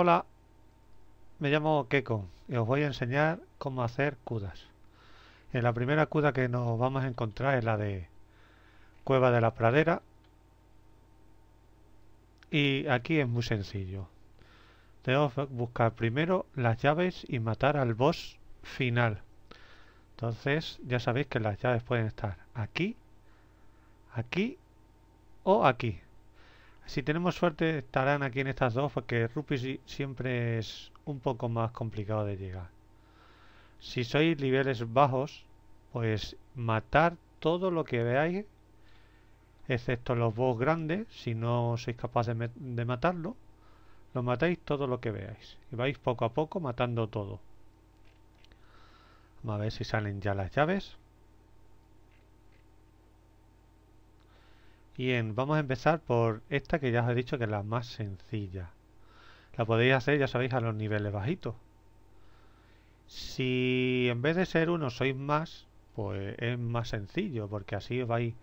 Hola, me llamo Keko y os voy a enseñar cómo hacer CUDAs. En eh, la primera CUDA que nos vamos a encontrar es la de Cueva de la Pradera. Y aquí es muy sencillo. Debemos buscar primero las llaves y matar al boss final. Entonces ya sabéis que las llaves pueden estar aquí, aquí o aquí. Si tenemos suerte estarán aquí en estas dos porque Rupi siempre es un poco más complicado de llegar. Si sois niveles bajos, pues matar todo lo que veáis, excepto los boss grandes, si no sois capaces de, de matarlo, lo matáis todo lo que veáis. Y vais poco a poco matando todo. Vamos a ver si salen ya las llaves. Bien, vamos a empezar por esta que ya os he dicho que es la más sencilla. La podéis hacer, ya sabéis, a los niveles bajitos. Si en vez de ser uno sois más, pues es más sencillo, porque así os vais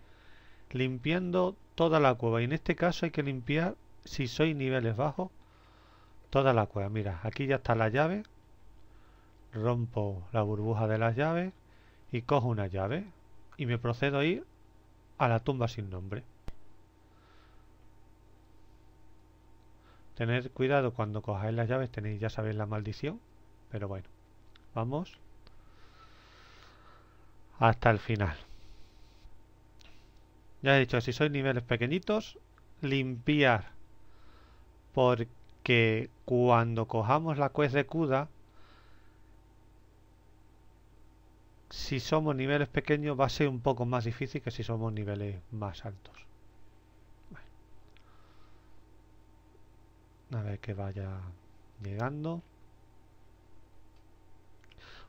limpiando toda la cueva. Y en este caso hay que limpiar, si sois niveles bajos, toda la cueva. Mira, aquí ya está la llave. Rompo la burbuja de las llaves y cojo una llave y me procedo a ir a la tumba sin nombre. Tened cuidado cuando cojáis las llaves, tenéis ya sabéis la maldición, pero bueno, vamos hasta el final. Ya he dicho, si sois niveles pequeñitos, limpiar, porque cuando cojamos la quest de CUDA, si somos niveles pequeños va a ser un poco más difícil que si somos niveles más altos. A ver que vaya llegando.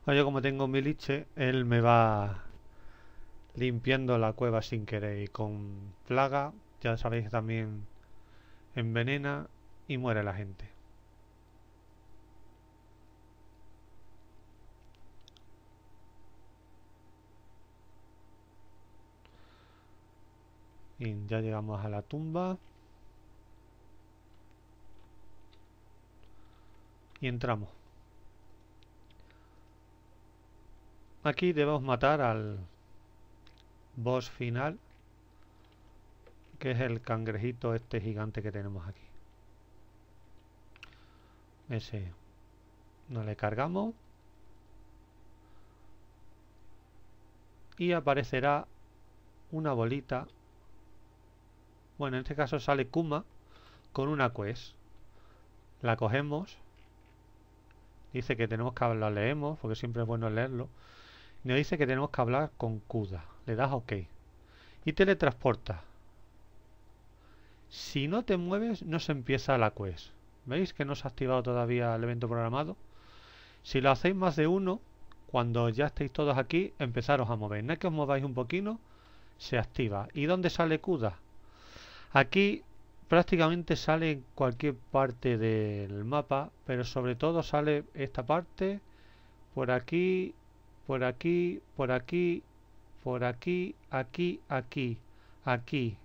Yo como tengo mi liche, él me va limpiando la cueva sin querer y con plaga, ya sabéis también envenena y muere la gente. Y ya llegamos a la tumba. y entramos. Aquí debemos matar al boss final, que es el cangrejito este gigante que tenemos aquí. Ese. no le cargamos. Y aparecerá una bolita. Bueno, en este caso sale Kuma con una quest. La cogemos Dice que tenemos que hablar, leemos, porque siempre es bueno leerlo. Nos dice que tenemos que hablar con CUDA. Le das OK. Y teletransporta. Si no te mueves, no se empieza la quest. ¿Veis que no se ha activado todavía el evento programado? Si lo hacéis más de uno, cuando ya estéis todos aquí, empezaros a mover. No es que os mováis un poquito, se activa. ¿Y dónde sale CUDA? Aquí prácticamente sale en cualquier parte del mapa, pero sobre todo sale esta parte, por aquí, por aquí, por aquí, por aquí, aquí, aquí, aquí,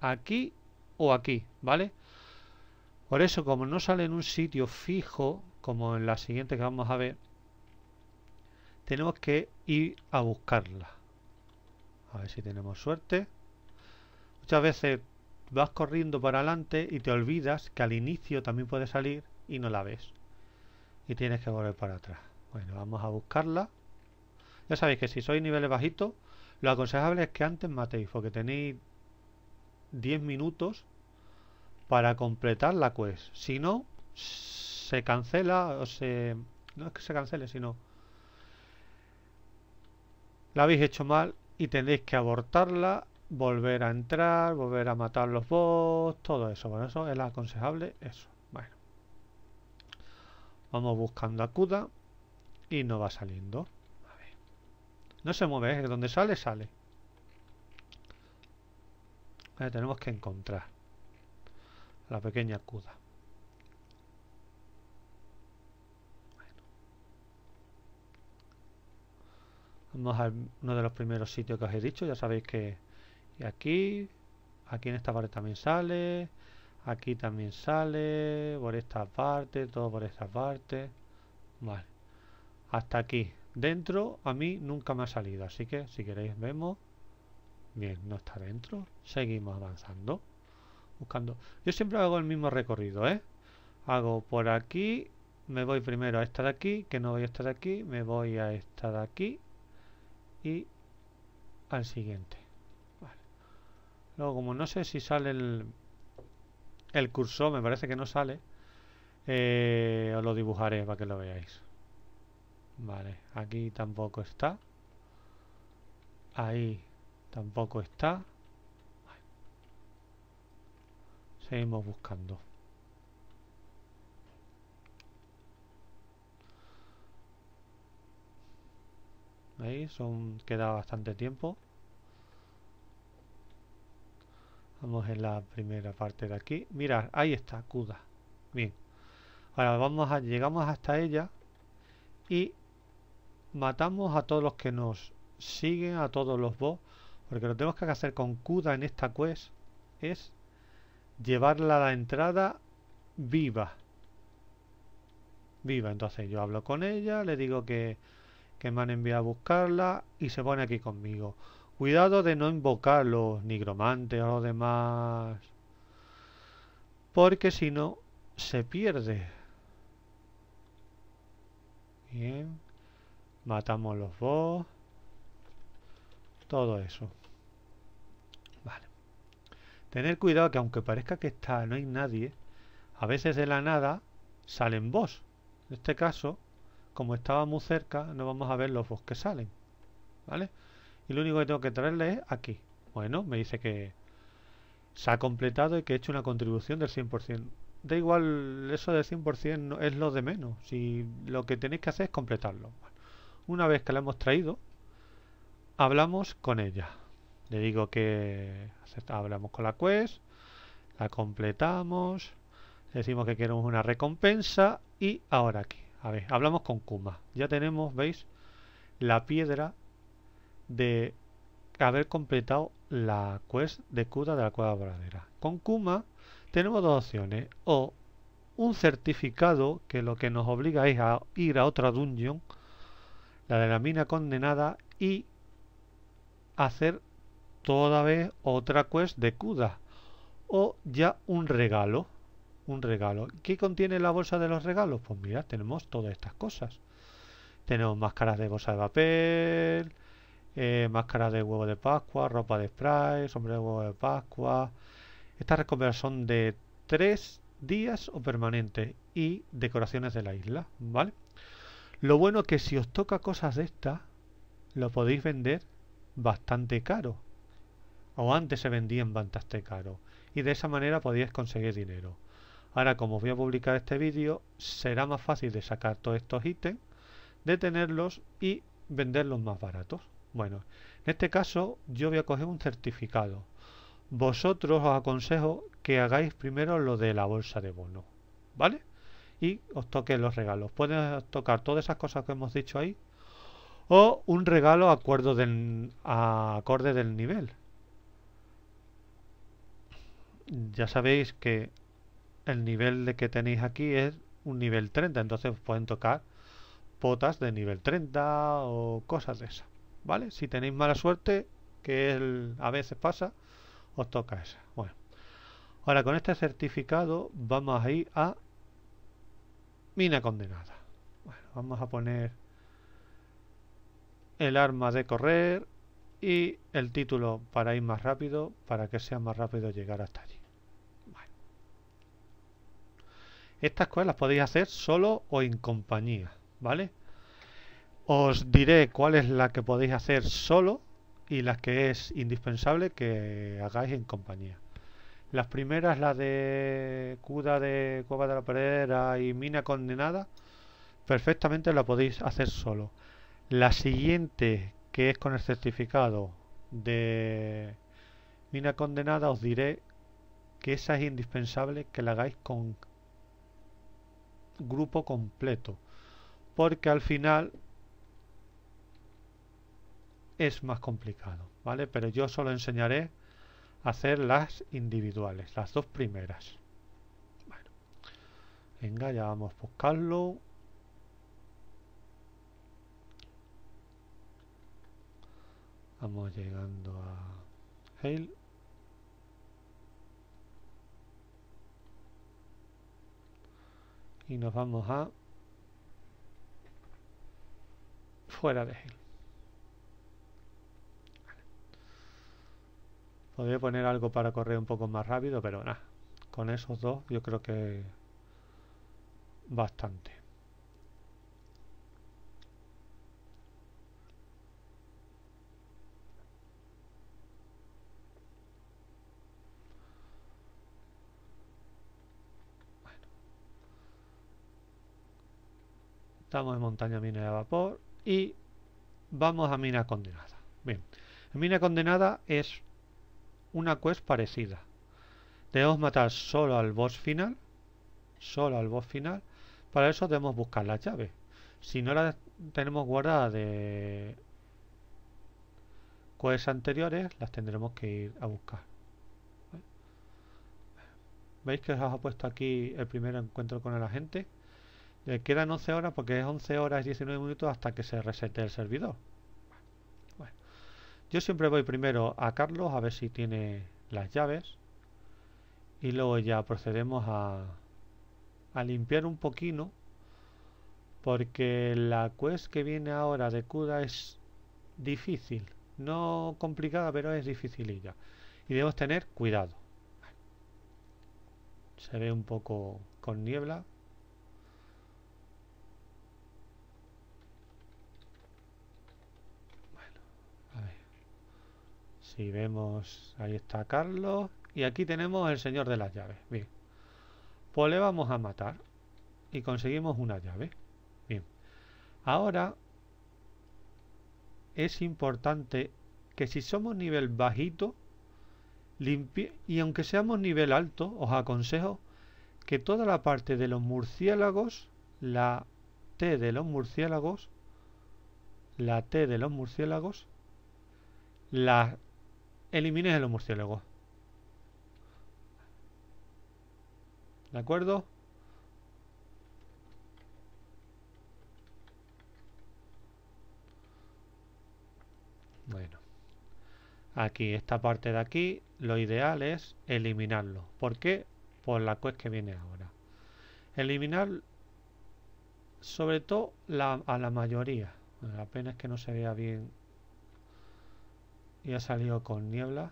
aquí o aquí, ¿vale? Por eso, como no sale en un sitio fijo, como en la siguiente que vamos a ver, tenemos que ir a buscarla. A ver si tenemos suerte. Muchas veces vas corriendo para adelante y te olvidas que al inicio también puede salir y no la ves. Y tienes que volver para atrás. Bueno, vamos a buscarla. Ya sabéis que si sois niveles bajitos, lo aconsejable es que antes matéis, porque tenéis 10 minutos para completar la quest. Si no, se cancela o se... No es que se cancele, sino... La habéis hecho mal y tenéis que abortarla volver a entrar, volver a matar los bots, todo eso. Bueno, eso es aconsejable, eso. Bueno. Vamos buscando a CUDA y no va saliendo. No se mueve, es donde sale, sale. tenemos que encontrar la pequeña CUDA. Vamos a uno de los primeros sitios que os he dicho, ya sabéis que y aquí, aquí en esta parte también sale, aquí también sale, por esta parte, todo por esta parte. Vale, hasta aquí. Dentro a mí nunca me ha salido, así que si queréis vemos. Bien, no está dentro. Seguimos avanzando. Buscando. Yo siempre hago el mismo recorrido, ¿eh? Hago por aquí, me voy primero a esta de aquí, que no voy a estar aquí, me voy a esta de aquí y al siguiente. Luego, como no sé si sale el, el cursor, me parece que no sale. Eh, os lo dibujaré para que lo veáis. Vale, aquí tampoco está. Ahí tampoco está. Seguimos buscando. Ahí son queda bastante tiempo. Vamos en la primera parte de aquí. Mirad, ahí está, Cuda. Bien. Ahora vamos a, llegamos hasta ella y matamos a todos los que nos siguen, a todos los boss. Porque lo que tenemos que hacer con Cuda en esta quest es llevarla a la entrada viva. Viva. Entonces yo hablo con ella, le digo que, que me han enviado a buscarla y se pone aquí conmigo. Cuidado de no invocar los nigromantes o los demás. Porque si no, se pierde. Bien. Matamos los boss. Todo eso. Vale. Tener cuidado que aunque parezca que está, no hay nadie. A veces de la nada salen boss. En este caso, como estábamos muy cerca, no vamos a ver los boss que salen. ¿Vale? Y lo único que tengo que traerle es aquí. Bueno, me dice que se ha completado y que he hecho una contribución del 100%. Da igual, eso del 100% es lo de menos. Si lo que tenéis que hacer es completarlo. Una vez que la hemos traído, hablamos con ella. Le digo que hablamos con la quest, la completamos, decimos que queremos una recompensa y ahora aquí. A ver, hablamos con Kuma. Ya tenemos, ¿veis? La piedra de haber completado la quest de Cuda de la Cueva Voladera. Con Kuma tenemos dos opciones. O un certificado que lo que nos obliga es a ir a otra dungeon, la de la mina condenada, y hacer toda vez otra quest de Cuda, O ya un regalo. Un regalo. ¿Qué contiene la bolsa de los regalos? Pues mira, tenemos todas estas cosas. Tenemos máscaras de bolsa de papel eh, máscara de huevo de Pascua, ropa de spray, sombrero de huevo de Pascua. Estas recompensas son de 3 días o permanentes y decoraciones de la isla, ¿vale? Lo bueno es que si os toca cosas de estas, lo podéis vender bastante caro. O antes se vendían bastante caro. Y de esa manera podíais conseguir dinero. Ahora, como voy a publicar este vídeo, será más fácil de sacar todos estos ítems, detenerlos y venderlos más baratos. Bueno, en este caso yo voy a coger un certificado. Vosotros os aconsejo que hagáis primero lo de la bolsa de bono, ¿vale? Y os toquen los regalos. Pueden tocar todas esas cosas que hemos dicho ahí. O un regalo acuerdo acorde del nivel. Ya sabéis que el nivel de que tenéis aquí es un nivel 30, entonces pueden tocar potas de nivel 30 o cosas de esas. ¿vale? Si tenéis mala suerte, que a veces pasa, os toca esa. Bueno, ahora con este certificado vamos a ir a mina condenada. Bueno, vamos a poner el arma de correr y el título para ir más rápido, para que sea más rápido llegar hasta allí. Estas cosas las podéis hacer solo o en compañía, ¿vale? Os diré cuál es la que podéis hacer solo y las que es indispensable que hagáis en compañía. Las primeras, la de Cuda de Cueva de la Pereira y Mina Condenada, perfectamente la podéis hacer solo. La siguiente, que es con el certificado de Mina Condenada, os diré que esa es indispensable que la hagáis con grupo completo. Porque al final es más complicado, ¿vale? Pero yo solo enseñaré a hacer las individuales, las dos primeras. Bueno, venga, ya vamos a buscarlo. Vamos llegando a Hale. Y nos vamos a fuera de Hale. Podría poner algo para correr un poco más rápido, pero nada. Con esos dos yo creo que bastante. Estamos en montaña mina de vapor y vamos a mina condenada. Bien, mina condenada es una quest parecida. Debemos matar solo al boss final. Solo al boss final. Para eso debemos buscar la llave Si no la tenemos guardada de quests anteriores, las tendremos que ir a buscar. ¿Veis que os ha puesto aquí el primer encuentro con el agente? Le quedan 11 horas porque es 11 horas y 19 minutos hasta que se resete el servidor. Yo siempre voy primero a Carlos a ver si tiene las llaves. Y luego ya procedemos a, a limpiar un poquito. Porque la quest que viene ahora de Cuda es difícil. No complicada, pero es dificililla. Y debemos tener cuidado. Se ve un poco con niebla, Y vemos, ahí está Carlos. Y aquí tenemos el señor de las llaves. Bien. Pues le vamos a matar. Y conseguimos una llave. Bien. Ahora es importante que si somos nivel bajito, limpie, y aunque seamos nivel alto, os aconsejo que toda la parte de los murciélagos, la T de los murciélagos, la T de los murciélagos, la elimines a los murciélagos. ¿De acuerdo? Bueno. Aquí, esta parte de aquí, lo ideal es eliminarlo. ¿Por qué? Por la quest que viene ahora. Eliminar sobre todo a la mayoría. Apenas que no se vea bien y ha salido con niebla.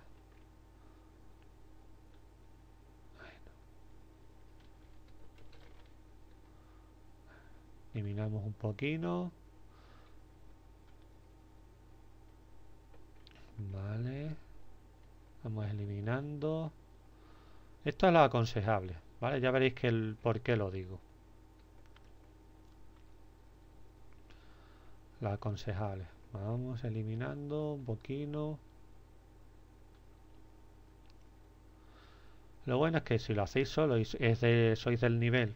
Eliminamos un poquito. Vale. Vamos eliminando. Esto es lo aconsejable, ¿vale? Ya veréis que el por qué lo digo. La aconsejable. Vamos eliminando un poquito. Lo bueno es que si lo hacéis solo y sois del nivel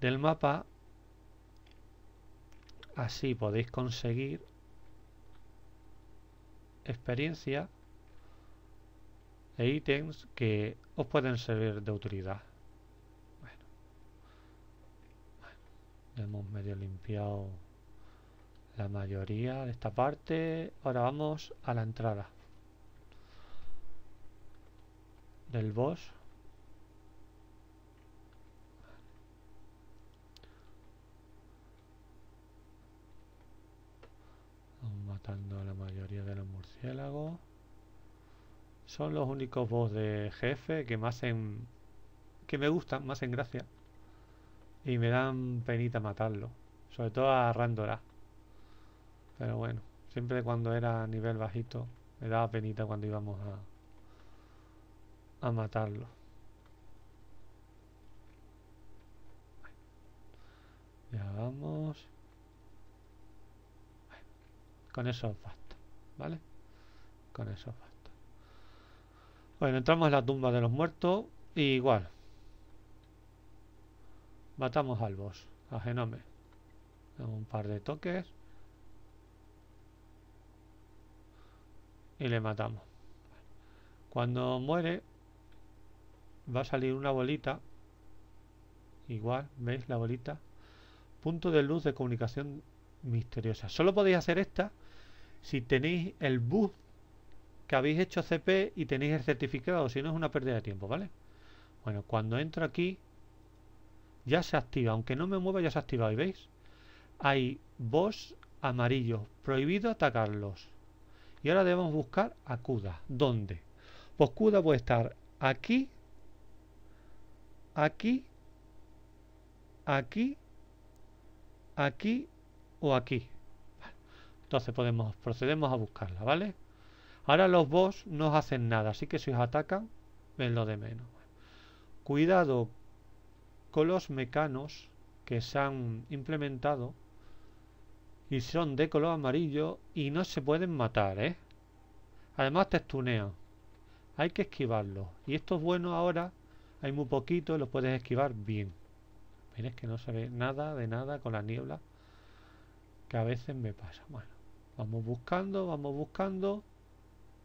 del mapa, así podéis conseguir experiencia e ítems que os pueden servir de utilidad. bueno hemos medio limpiado la mayoría de esta parte. Ahora vamos a la entrada. del boss. matando a la mayoría de los murciélagos. Son los únicos boss de jefe que más en... que me gustan, más en gracia. Y me dan penita matarlo. Sobre todo a Randora. Pero bueno, siempre cuando era nivel bajito, me daba penita cuando íbamos a a matarlo. Ya vamos. Con eso basta, ¿vale? Con eso basta. Bueno, entramos en la tumba de los muertos igual. Matamos al boss, a Genome. un par de toques. Y le matamos. Cuando muere, va a salir una bolita. Igual, ¿veis la bolita? Punto de luz de comunicación misteriosa. Solo podéis hacer esta si tenéis el bus que habéis hecho CP y tenéis el certificado, si no es una pérdida de tiempo, ¿vale? Bueno, cuando entro aquí ya se activa, aunque no me mueva ya se activa, ¿y veis? Hay boss Amarillo, prohibido atacarlos. Y ahora debemos buscar a CUDA. ¿Dónde? Pues CUDA puede estar aquí aquí, aquí, aquí o aquí. Entonces podemos, procedemos a buscarla, ¿vale? Ahora los boss no hacen nada, así que si os atacan, ven lo de menos. Cuidado con los mecanos que se han implementado y son de color amarillo y no se pueden matar, ¿eh? Además te estunean. Hay que esquivarlo. Y esto es bueno ahora hay muy poquito y los puedes esquivar bien. Es que no se ve nada de nada con la niebla que a veces me pasa. Bueno, vamos buscando, vamos buscando.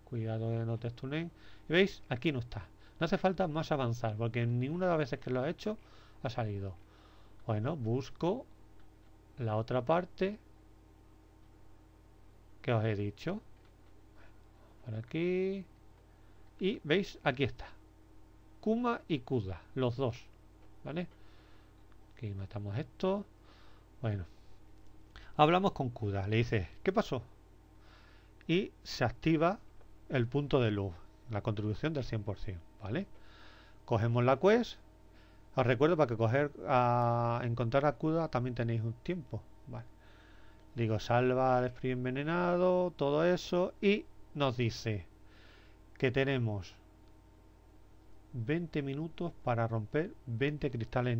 Cuidado de no te Y veis, aquí no está. No hace falta más avanzar, porque ninguna de las veces que lo he hecho ha salido. Bueno, busco la otra parte que os he dicho. Por aquí. Y veis, aquí está. Kuma y Kuda, los dos. ¿Vale? Aquí matamos esto. Bueno. Hablamos con Kuda, le dice, ¿qué pasó? Y se activa el punto de luz, la contribución del 100%, ¿vale? Cogemos la quest. Os recuerdo para que coger a encontrar a Kuda también tenéis un tiempo, ¿vale? Digo, salva al envenenado, todo eso, y nos dice que tenemos 20 minutos para romper 20 cristales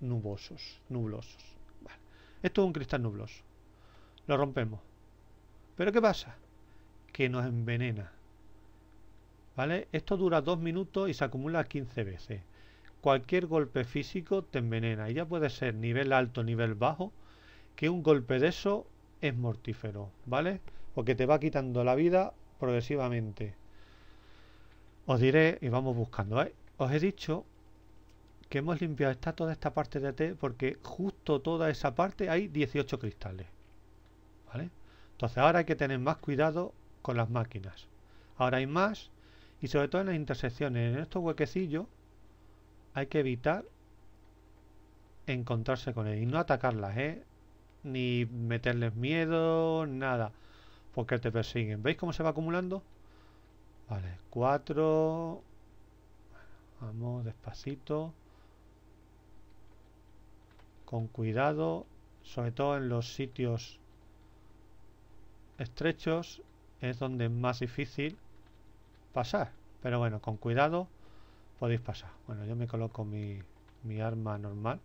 nubosos, nublosos. Esto es un cristal nubloso. Lo rompemos. ¿Pero qué pasa? Que nos envenena. ¿Vale? Esto dura 2 minutos y se acumula 15 veces. Cualquier golpe físico te envenena. Y ya puede ser nivel alto, nivel bajo. Que un golpe de eso es mortífero. ¿Vale? Porque te va quitando la vida progresivamente. Os diré y vamos buscando. ¿eh? Os he dicho que hemos limpiado esta, toda esta parte de T porque justo toda esa parte hay 18 cristales. ¿Vale? Entonces ahora hay que tener más cuidado con las máquinas. Ahora hay más y sobre todo en las intersecciones, en estos huequecillos, hay que evitar encontrarse con él y no atacarlas, ¿eh? Ni meterles miedo, nada, porque te persiguen. ¿Veis cómo se va acumulando? Vale, 4. Vamos despacito. Con cuidado, sobre todo en los sitios estrechos es donde es más difícil pasar. Pero bueno, con cuidado podéis pasar. Bueno, yo me coloco mi, arma normal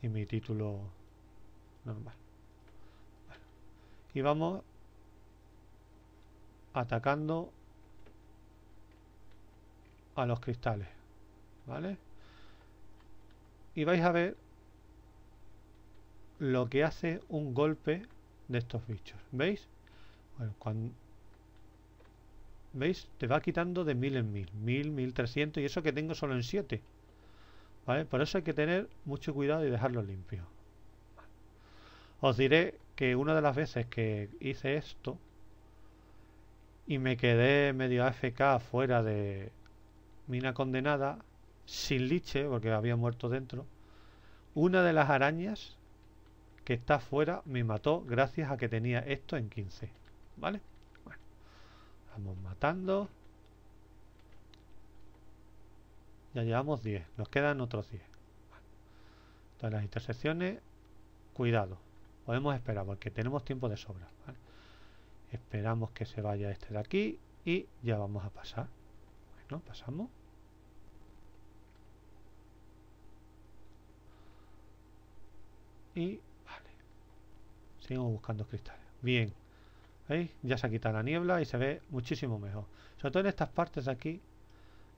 y mi título normal. y vamos atacando a los cristales. ¿Vale? Y vais a ver lo que hace un golpe de estos bichos. ¿Veis? Bueno, ¿Veis? Te va quitando de mil en mil. Mil, mil trescientos. Y eso que tengo solo en siete. ¿Vale? Por eso hay que tener mucho cuidado y dejarlo limpio. Os diré que una de las veces que hice esto y me quedé medio AFK fuera de mina condenada, sin liche, porque había muerto dentro. Una de las arañas que está afuera me mató gracias a que tenía esto en 15. ¿Vale? Bueno, vamos matando. Ya llevamos 10, nos quedan otros 10. Entonces las intersecciones, cuidado. Podemos esperar porque tenemos tiempo de sobra. ¿vale? esperamos que se vaya este de aquí y ya vamos a pasar bueno, pasamos y vale seguimos buscando cristales bien Ya se ha quitado la niebla y se ve muchísimo mejor. Sobre todo en estas partes de aquí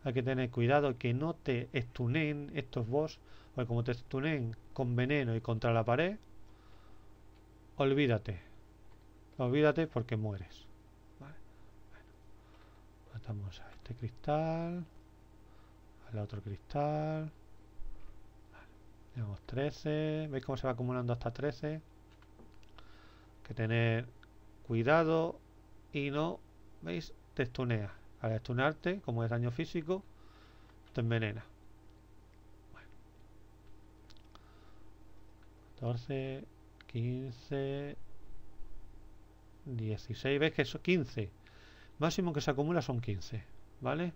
hay que tener cuidado que no te estunen estos boss, porque como te estunen con veneno y contra la pared, olvídate. Olvídate porque mueres. ¿Vale? matamos a este cristal. Al otro cristal. Tenemos 13. ¿Veis cómo se va acumulando hasta 13? que tener cuidado y no... ¿Veis? Te estunea. Al estunarte, como es daño físico, te envenena. Bueno. 14, 15... 16, ves que 15. Máximo que se acumula son 15, ¿vale?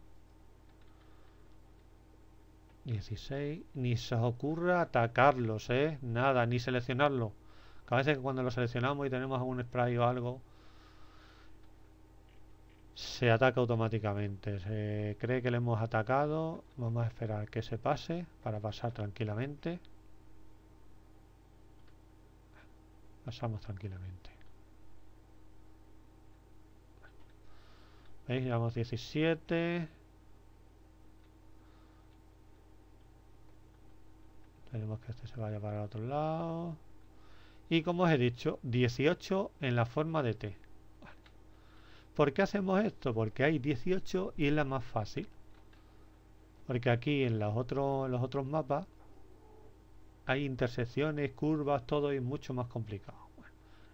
16, ni se os ocurra atacarlos, ¿eh? Nada, ni seleccionarlo. Cada vez que cuando lo seleccionamos y tenemos algún spray o algo, se ataca automáticamente. Se cree que le hemos atacado. Vamos a esperar que se pase para pasar tranquilamente. Pasamos tranquilamente. ¿Veis? Llevamos 17. Tenemos que este se vaya para el otro lado. Y como os he dicho, 18 en la forma de T. ¿Por qué hacemos esto? Porque hay 18 y es la más fácil. Porque aquí en los otros, los otros mapas hay intersecciones, curvas, todo es mucho más complicado.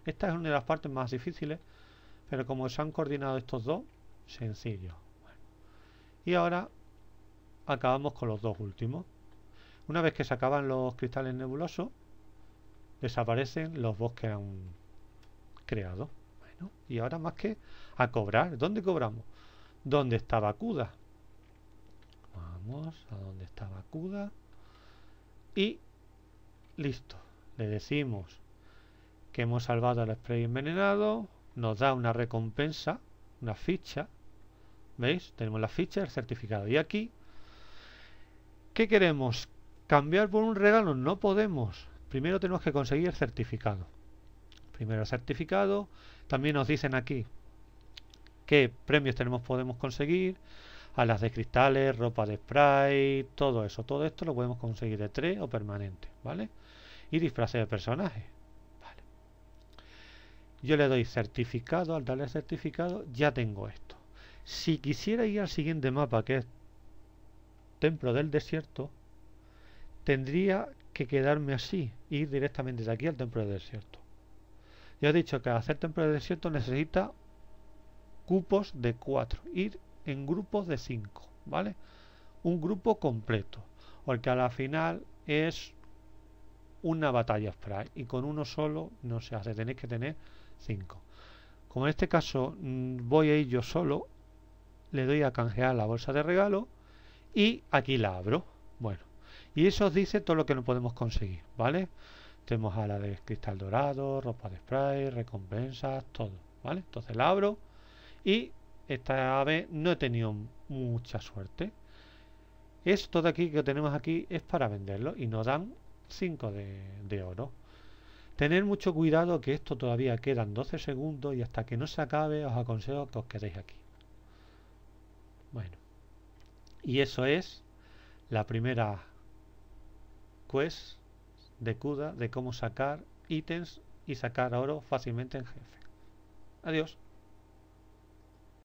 esta es una de las partes más difíciles, pero como se han coordinado estos dos, Sencillo. Y ahora acabamos con los dos últimos. Una vez que se acaban los cristales nebulosos, desaparecen los bosques aún han creado. Bueno, y ahora más que a cobrar. ¿Dónde cobramos? ¿Dónde está Bakuda? Vamos a donde está Bakuda. Y listo. Le decimos que hemos salvado al spray envenenado. Nos da una recompensa, una ficha ¿Veis? Tenemos la ficha, el certificado. Y aquí, ¿qué queremos? Cambiar por un regalo. No podemos. Primero tenemos que conseguir el certificado. Primero el certificado. También nos dicen aquí qué premios tenemos, podemos conseguir. Alas de cristales, ropa de spray, todo eso. Todo esto lo podemos conseguir de 3 o permanente. ¿Vale? Y disfraces de personaje Vale. Yo le doy certificado. Al darle certificado ya tengo esto. Si quisiera ir al siguiente mapa, que es Templo del Desierto, tendría que quedarme así, ir directamente de aquí al Templo del Desierto. Ya he dicho que al hacer Templo del Desierto necesita cupos de 4, ir en grupos de 5, ¿vale? Un grupo completo, porque a la final es una batalla spray y con uno solo no se hace, tenéis que tener 5. Como en este caso mm, voy a ir yo solo, le doy a canjear la bolsa de regalo y aquí la abro. Bueno, y eso os dice todo lo que no podemos conseguir, ¿vale? Tenemos a la de cristal dorado, ropa de spray, recompensas, todo, ¿vale? Entonces la abro y esta vez no he tenido mucha suerte. Esto de aquí que tenemos aquí es para venderlo y nos dan 5 de, de oro. Tener mucho cuidado que esto todavía quedan 12 segundos y hasta que no se acabe os aconsejo que os quedéis aquí. Bueno, y eso es la primera quest de CUDA de cómo sacar ítems y sacar oro fácilmente en jefe. Adiós.